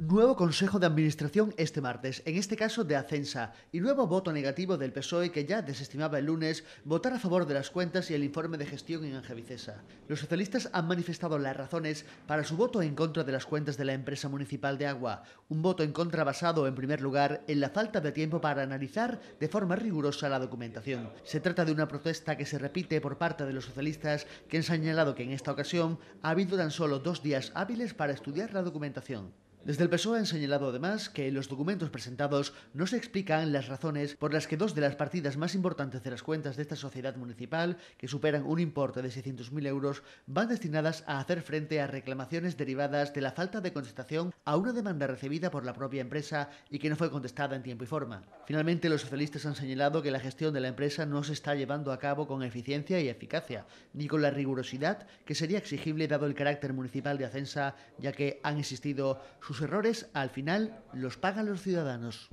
Nuevo Consejo de Administración este martes, en este caso de Ascensa, y nuevo voto negativo del PSOE que ya desestimaba el lunes votar a favor de las cuentas y el informe de gestión en Angevicesa. Los socialistas han manifestado las razones para su voto en contra de las cuentas de la empresa municipal de agua, un voto en contra basado en primer lugar en la falta de tiempo para analizar de forma rigurosa la documentación. Se trata de una protesta que se repite por parte de los socialistas que han señalado que en esta ocasión ha habido tan solo dos días hábiles para estudiar la documentación. Desde el PSOE han señalado además que en los documentos presentados no se explican las razones por las que dos de las partidas más importantes de las cuentas de esta sociedad municipal, que superan un importe de 600.000 euros, van destinadas a hacer frente a reclamaciones derivadas de la falta de contestación a una demanda recibida por la propia empresa y que no fue contestada en tiempo y forma. Finalmente, los socialistas han señalado que la gestión de la empresa no se está llevando a cabo con eficiencia y eficacia, ni con la rigurosidad que sería exigible dado el carácter municipal de ascensa ya que han existido sus errores al final los pagan los ciudadanos.